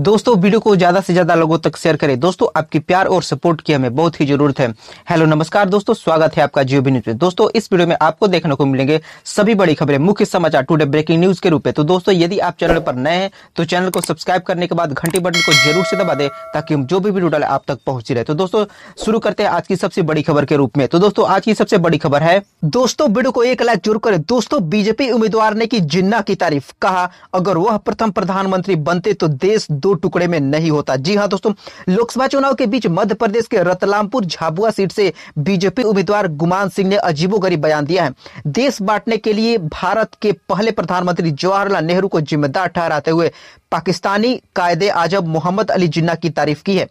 दोस्तों वीडियो को ज्यादा से ज्यादा लोगों तक शेयर करें दोस्तों आपकी प्यार और सपोर्ट की हमें बहुत ही जरूरत है हेलो नमस्कार दोस्तों स्वागत है आपका जियो बी न्यूज में दोस्तों इस वीडियो में आपको देखने को मिलेंगे सभी बड़ी खबरें मुख्य समाचार टुडे ब्रेकिंग न्यूज के रूप में तो दोस्तों यदि आप चैनल पर नए हैं तो चैनल को सब्सक्राइब करने के बाद घंटी बटन को जरूर से दबा दे ताकि हम जो भी वीडियो डाले आप तक पहुंची रहे तो दोस्तों शुरू करते हैं आज की सबसे बड़ी खबर के रूप में तो दोस्तों आज की सबसे बड़ी खबर है दोस्तों वीडियो को एक लाख जरूर करे दोस्तों बीजेपी उम्मीदवार ने की जिन्ना की तारीफ कहा अगर वह प्रथम प्रधानमंत्री बनते तो देश दो टुकड़े में नहीं होता जी हाँ दोस्तों लोकसभा चुनाव के बीच मध्य प्रदेश के रतलामपुर झाबुआ सीट से बीजेपी उम्मीदवार गुमान सिंह ने अजीबो बयान दिया है देश बांटने के लिए भारत के पहले प्रधानमंत्री जवाहरलाल नेहरू को जिम्मेदार ठहराते हुए पाकिस्तानी कायदे आजम मोहम्मद अली जिन्ना की तारीफ की है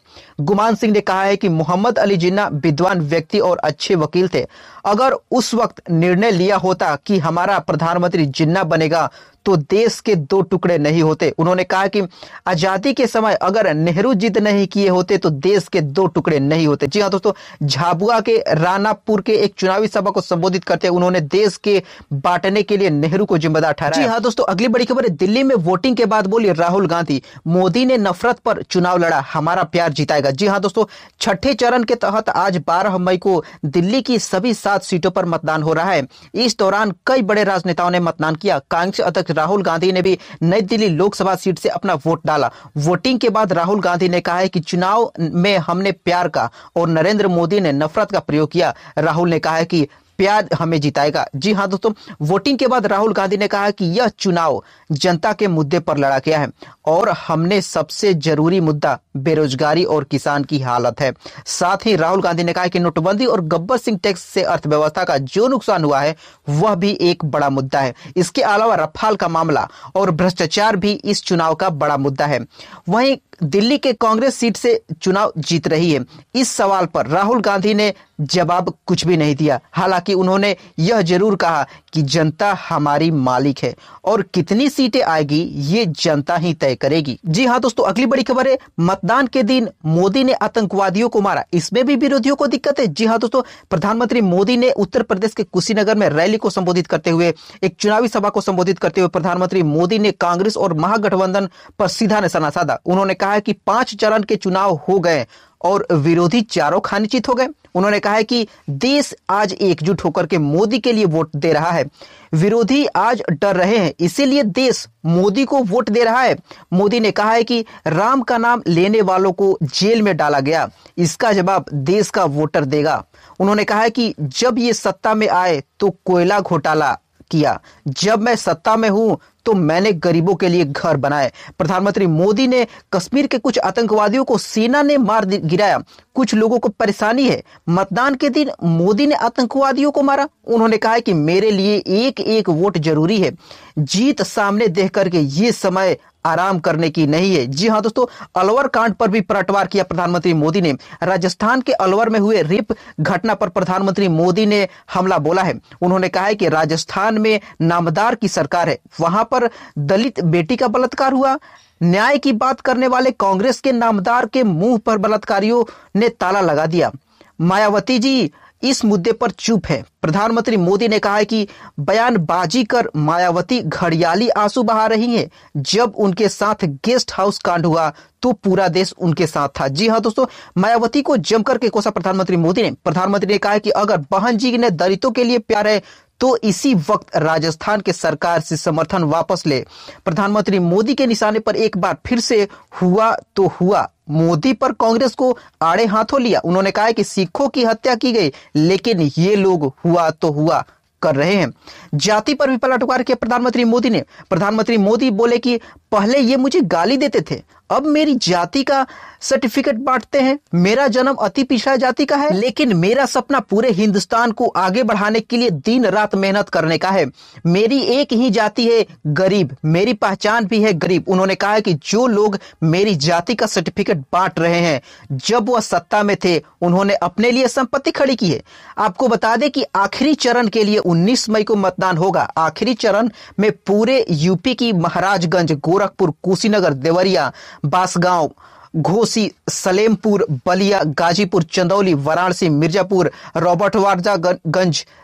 गुमान सिंह ने कहा है कि मोहम्मद अली जिन्ना विद्वान व्यक्ति और अच्छे वकील थे अगर उस वक्त निर्णय लिया होता कि हमारा प्रधानमंत्री जिन्ना बनेगा तो देश के दो टुकड़े नहीं होते उन्होंने कहा कि आजादी के समय अगर नेहरू जिद नहीं किए होते तो देश के दो टुकड़े नहीं होते जी हाँ दोस्तों झाबुआ के रानापुर के एक चुनावी सभा को संबोधित करते उन्होंने देश के बांटने के लिए नेहरू को जिम्मेदार ठहराया जी हाँ दोस्तों अगली बड़ी खबर है दिल्ली में वोटिंग के बाद बोली राहुल गांधी मोदी ने नफरत पर चुनाव लड़ा हमारा प्यार जिताएगा जी हाँ दोस्तों छठे चरण के तहत आज बारह मई को दिल्ली की सभी सात सीटों पर मतदान हो रहा है इस दौरान कई बड़े राजनेताओं ने मतदान किया कांग्रेस अध्यक्ष राहुल गांधी ने भी नई दिल्ली लोकसभा सीट से अपना वोट डाला वोटिंग के बाद राहुल गांधी ने कहा है कि चुनाव में हमने प्यार का और नरेंद्र मोदी ने नफरत का प्रयोग किया राहुल ने कहा है कि प्यार हमें जिताएगा जी हाँ दोस्तों वोटिंग के बाद राहुल गांधी ने कहा कि यह चुनाव जनता के मुद्दे पर लड़ा गया है और हमने सबसे जरूरी मुद्दा बेरोजगारी और किसान की हालत है साथ ही राहुल गांधी ने कहा कि नोटबंदी और गब्बर सिंह टैक्स से अर्थव्यवस्था का जो नुकसान हुआ है वह भी एक बड़ा मुद्दा है इसके अलावा रफाल का मामला और भ्रष्टाचार भी इस चुनाव का बड़ा मुद्दा है वहीं दिल्ली के कांग्रेस सीट से चुनाव जीत रही है इस सवाल पर राहुल गांधी ने जवाब कुछ भी नहीं दिया हालांकि कि उन्होंने यह जरूर कहा कि जनता हमारी मालिक है और कितनी सीटें आएगी ये जनता ही तय करेगी जी हाँ दोस्तों अगली बड़ी खबर है मतदान के दिन मोदी ने आतंकवादियों को मारा इसमें भी विरोधियों को दिक्कत है जी हाँ दोस्तों प्रधानमंत्री मोदी ने उत्तर प्रदेश के कुशीनगर में रैली को संबोधित करते हुए एक चुनावी सभा को संबोधित करते हुए प्रधानमंत्री मोदी ने कांग्रेस और महागठबंधन पर सीधा निशाना साधा उन्होंने कहा कि पांच चरण के चुनाव हो गए और विरोधी चारों खानचित हो गए उन्होंने कहा है कि देश आज एकजुट होकर के मोदी के लिए वोट दे रहा है विरोधी आज डर रहे हैं इसीलिए देश मोदी को वोट दे रहा है मोदी ने कहा है कि राम का नाम लेने वालों को जेल में डाला गया इसका जवाब देश का वोटर देगा उन्होंने कहा है कि जब ये सत्ता में आए तो कोयला घोटाला किया जब मैं सत्ता में हूं तो मैंने गरीबों के लिए घर बनाए प्रधानमंत्री मोदी ने कश्मीर के कुछ आतंकवादियों को सेना ने मार गिराया कुछ लोगों को परेशानी है मतदान के दिन मोदी ने आतंकवादियों को मारा उन्होंने कहा कि मेरे लिए एक एक वोट जरूरी है जीत सामने देख करके ये समय आराम करने की नहीं है जी हाँ दोस्तों अलवर कांड पर भी पलटवार किया प्रधानमंत्री मोदी ने राजस्थान के अलवर में हुए रिप घटना पर प्रधानमंत्री मोदी ने हमला बोला है उन्होंने कहा है कि राजस्थान में नामदार की सरकार है वहां पर दलित बेटी का बलात्कार हुआ न्याय की बात करने वाले कांग्रेस के नामदार के मुंह पर बलात्कारियों ने ताला लगा दिया मायावती जी इस मुद्दे पर चुप है प्रधानमंत्री मोदी ने कहा है कि बयानबाजी कर मायावती घड़ियाली आंसू बहा रही हैं जब उनके साथ गेस्ट हाउस कांड हुआ तो पूरा देश उनके साथ था जी हाँ दोस्तों मायावती को जमकर के कोसा प्रधानमंत्री मोदी ने प्रधानमंत्री ने कहा है कि अगर बहन जी ने दलितों के लिए प्यार है तो इसी वक्त राजस्थान के सरकार से समर्थन वापस ले प्रधानमंत्री मोदी के निशाने पर एक बार फिर से हुआ तो हुआ मोदी पर कांग्रेस को आड़े हाथों लिया उन्होंने कहा कि सिखों की हत्या की गई लेकिन ये लोग हुआ तो हुआ कर रहे हैं जाति पर भी पलटवार के प्रधानमंत्री मोदी ने प्रधानमंत्री मोदी बोले कि पहले ये मुझे गाली देते थे अब मेरी जाति का सर्टिफिकेट बांटते हैं मेरा जन्म अति पिछड़ा जाति का है लेकिन मेरा सपना पूरे हिंदुस्तान को आगे बढ़ाने के लिए दिन रात मेहनत करने का है मेरी एक ही जाति है गरीब मेरी पहचान भी है गरीब उन्होंने कहा है कि जो लोग मेरी जाति का सर्टिफिकेट बांट रहे हैं जब वह सत्ता में थे उन्होंने अपने लिए संपत्ति खड़ी की है आपको बता दें कि आखिरी चरण के लिए उन्नीस मई को मतदान होगा आखिरी चरण में पूरे यूपी की महाराजगंज गोरखपुर कुशीनगर देवरिया Basgal. घोसी सलेमपुर बलिया गाजीपुर चंदौली वाराणसी मिर्जापुर रॉबर्टवार्जा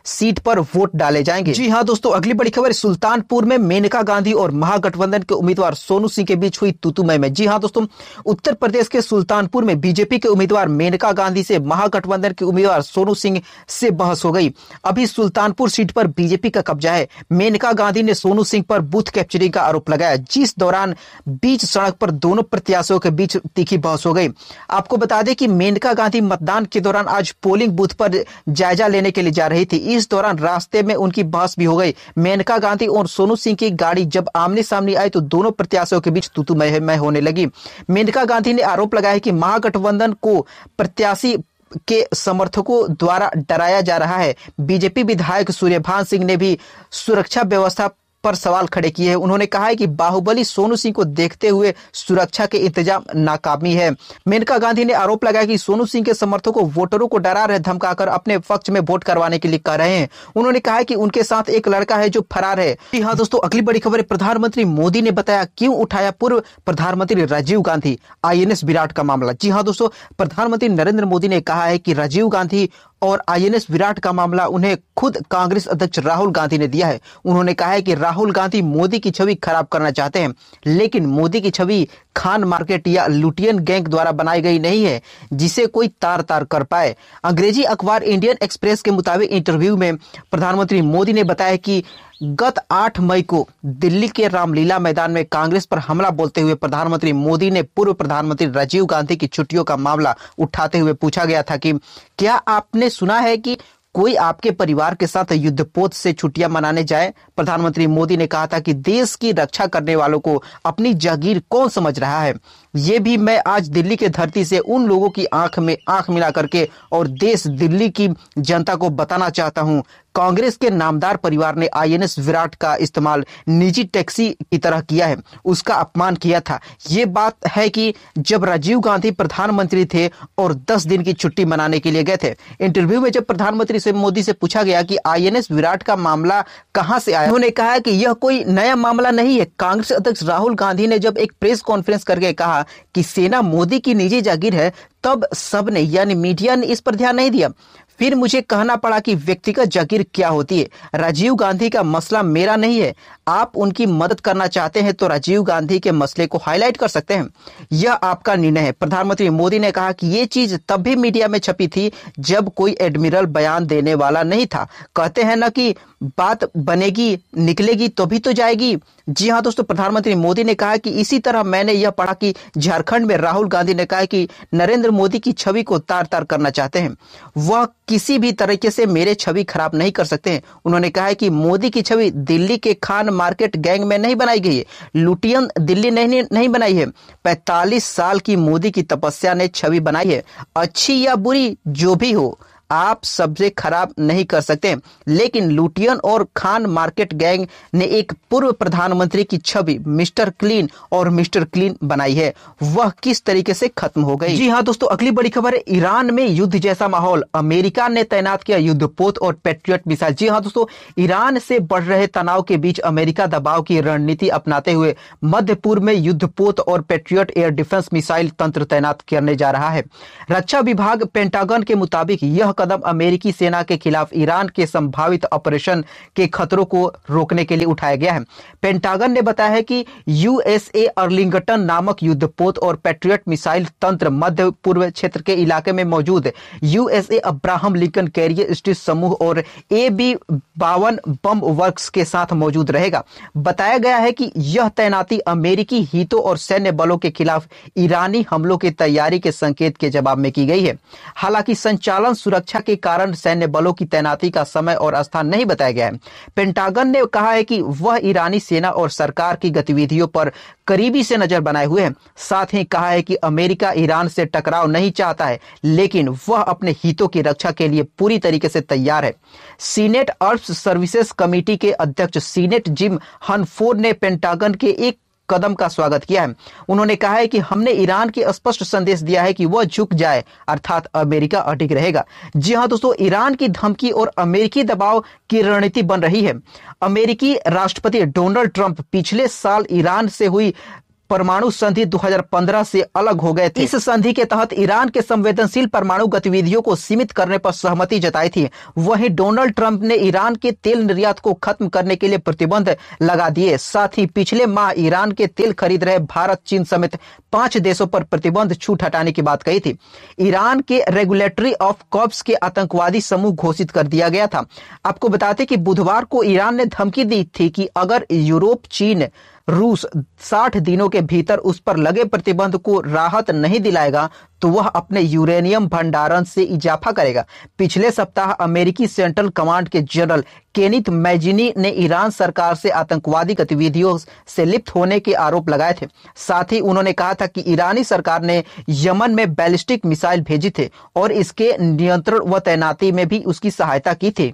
सीट पर वोट डाले जाएंगे जी हाँ दोस्तों अगली बड़ी खबर सुल्तानपुर में मेनका गांधी और महागठबंधन के उम्मीदवार सोनू सिंह के बीच हुई तुतुमय में जी हाँ दोस्तों उत्तर प्रदेश के सुल्तानपुर में बीजेपी के उम्मीदवार मेनका गांधी से महागठबंधन के उम्मीदवार सोनू सिंह से बहस हो गई अभी सुल्तानपुर सीट पर बीजेपी का कब्जा है मेनका गांधी ने सोनू सिंह पर बूथ कैप्चरिंग का आरोप लगाया जिस दौरान बीच सड़क पर दोनों प्रत्याशियों के बीच तीखी बहस हो गई आपको बता दें कि मेनका गांधी मतदान के दौरान आज पोलिंग बूथ पर जायजा लेने के लिए जा रही थी इस दौरान रास्ते में उनकी बहस भी हो गई मेनका गांधी और सोनू सिंह की गाड़ी जब आमने सामने आई तो दोनों प्रत्याशियों के बीच तूतु मय होने लगी मेनका गांधी ने आरोप लगाया कि महागठबंधन को प्रत्याशी के समर्थकों द्वारा डराया जा रहा है बीजेपी विधायक सूर्यभान सिंह ने भी सुरक्षा व्यवस्था पर सवाल खड़े किए हैं उन्होंने कहा है कि बाहुबली सोनू सिंह को देखते हुए सुरक्षा के इंतजाम नाकामी है मेनका गांधी ने आरोप लगाया कि सोनू सिंह के समर्थकों वोटरों को डरा रहे धमकाकर अपने पक्ष में वोट करवाने के लिए कह रहे हैं उन्होंने कहा है कि उनके साथ एक लड़का है जो फरार है जी हाँ दोस्तों अगली बड़ी खबर प्रधानमंत्री मोदी ने बताया क्यों उठाया पूर्व प्रधानमंत्री राजीव गांधी आई विराट का मामला जी हाँ दोस्तों प्रधानमंत्री नरेंद्र मोदी ने कहा है कि राजीव गांधी और आईएनएस विराट का मामला उन्हें खुद कांग्रेस अध्यक्ष राहुल गांधी ने दिया है उन्होंने कहा है कि राहुल गांधी मोदी की छवि खराब करना चाहते हैं लेकिन मोदी की छवि खान मार्केट या लुटियन गैंग द्वारा बनाई गई नहीं है जिसे कोई तार तार कर पाए अंग्रेजी अखबार इंडियन एक्सप्रेस के मुताबिक इंटरव्यू में प्रधानमंत्री मोदी ने बताया कि गत 8 मई को दिल्ली के रामलीला मैदान में कांग्रेस पर हमला बोलते हुए प्रधानमंत्री मोदी ने पूर्व प्रधानमंत्री राजीव गांधी की छुट्टियों का मामला उठाते हुए पूछा गया था कि क्या आपने सुना है कि कोई आपके परिवार के साथ युद्धपोत से छुट्टियां मनाने जाए प्रधानमंत्री मोदी ने कहा था कि देश की रक्षा करने वालों को अपनी जागीर कौन समझ रहा है ये भी मैं आज दिल्ली के धरती से उन लोगों की आंख में आंख मिला करके और देश दिल्ली की जनता को बताना चाहता हूं कांग्रेस के नामदार परिवार ने आईएनएस विराट का इस्तेमाल निजी टैक्सी की तरह किया है उसका अपमान किया था ये बात है कि जब राजीव गांधी प्रधानमंत्री थे और 10 दिन की छुट्टी मनाने के लिए गए थे इंटरव्यू में जब प्रधानमंत्री से मोदी से पूछा गया कि आईएनएस विराट का मामला कहां से आया उन्होंने कहा कि यह कोई नया मामला नहीं है कांग्रेस अध्यक्ष राहुल गांधी ने जब एक प्रेस कॉन्फ्रेंस करके कहा कि सेना मोदी की निजी जागीर है तब सबने यानी मीडिया ने इस पर ध्यान नहीं दिया फिर मुझे कहना पड़ा कि व्यक्तिगत जागीर क्या होती है राजीव गांधी का मसला मेरा नहीं है आप उनकी मदद करना चाहते हैं तो राजीव गांधी के मसले को हाईलाइट कर सकते हैं यह आपका निर्णय है प्रधानमंत्री मोदी ने कहा कि ये चीज तब भी मीडिया में छपी थी जब कोई एडमिरल बयान देने वाला नहीं था कहते हैं ना कि बात बनेगी निकलेगी तो भी तो जाएगी जी हाँ दोस्तों प्रधानमंत्री मोदी ने कहा कि इसी तरह मैंने यह पढ़ा कि झारखंड में राहुल गांधी ने कहा कि नरेंद्र मोदी की छवि को तार तार करना चाहते हैं वह किसी भी तरीके से मेरे छवि खराब नहीं कर सकते हैं उन्होंने कहा है कि मोदी की छवि दिल्ली के खान मार्केट गैंग में नहीं बनाई गई है लुटियन दिल्ली नहीं, नहीं बनाई है पैतालीस साल की मोदी की तपस्या ने छवि बनाई है अच्छी या बुरी जो भी हो आप सबसे खराब नहीं कर सकते लेकिन लुटियन और खान मार्केट गैंग ने एक पूर्व प्रधानमंत्री की छवि मिस्टर क्लीन और मिस्टर क्लीन बनाई है वह किस तरीके से खत्म हो गई जी हाँ दोस्तों अगली बड़ी खबर है ईरान में युद्ध जैसा माहौल अमेरिका ने तैनात किया युद्ध पोत और पेट्रियट मिसाइल जी हाँ दोस्तों ईरान से बढ़ रहे तनाव के बीच अमेरिका दबाव की रणनीति अपनाते हुए मध्य पूर्व में युद्ध पोत और पेट्रियट एयर डिफेंस मिसाइल तंत्र तैनात करने जा रहा है रक्षा विभाग पेंटागन के मुताबिक यह कदम अमेरिकी सेना के खिलाफ ईरान के संभावित ऑपरेशन के खतरों को रोकने के लिए उठाया गया है पेंटागन ने बताया है कि यूएसए अर्लिंगटन नामक युद्धपोत और पेट्रियट मिसाइल तंत्र मध्य पूर्व क्षेत्र के इलाके में मौजूद USA Abraham Lincoln carrier strike समूह और ए बी बावन बम वर्क के साथ मौजूद रहेगा बताया गया है कि यह तैनाती अमेरिकी हितों और सैन्य बलों के खिलाफ ईरानी हमलों की तैयारी के संकेत के जवाब में की गई है हालांकि संचालन सुरक्षा सुरक्षा के कारण सैन्य बलों की तैनाती का समय और स्थान नहीं बताया गया है पेंटागन ने कहा है कि वह ईरानी सेना और सरकार की गतिविधियों पर करीबी से नजर बनाए हुए हैं साथ ही कहा है कि अमेरिका ईरान से टकराव नहीं चाहता है लेकिन वह अपने हितों की रक्षा के लिए पूरी तरीके से तैयार है सीनेट अर्थ सर्विसेज कमेटी के अध्यक्ष सीनेट जिम हनफोर ने पेंटागन के एक कदम का स्वागत किया है उन्होंने कहा है कि हमने ईरान के स्पष्ट संदेश दिया है कि वह झुक जाए अर्थात अमेरिका अटिक रहेगा जी हाँ दोस्तों ईरान की धमकी और अमेरिकी दबाव की रणनीति बन रही है अमेरिकी राष्ट्रपति डोनाल्ड ट्रंप पिछले साल ईरान से हुई परमाणु संधि 2015 से अलग हो गए थे इस संधि के तहत ईरान के संवेदनशील परमाणु गतिविधियों को सीमित करने पर सहमति जताई थी वहीं डोनाल्ड ट्रंप ने ईरान के तेल निर्यात को खत्म करने के लिए प्रतिबंध लगा दिए साथ ही पिछले माह ईरान के तेल खरीद रहे भारत चीन समेत पांच देशों पर प्रतिबंध छूट हटाने की बात कही थी ईरान के रेगुलेटरी ऑफ कॉप्स के आतंकवादी समूह घोषित कर दिया गया था आपको बताते कि बुधवार को ईरान ने धमकी दी थी कि अगर यूरोप चीन रूस 60 दिनों के भीतर उस पर लगे प्रतिबंध को राहत नहीं दिलाएगा तो वह अपने यूरेनियम भंडारण से इजाफा करेगा पिछले सप्ताह अमेरिकी सेंट्रल कमांड के जनरल केनित मैजिनी ने ईरान सरकार से आतंकवादी गतिविधियों से लिप्त होने के आरोप लगाए थे साथ ही उन्होंने कहा था कि ईरानी सरकार ने यमन में बैलिस्टिक मिसाइल भेजी थे और इसके नियंत्रण व तैनाती में भी उसकी सहायता की थी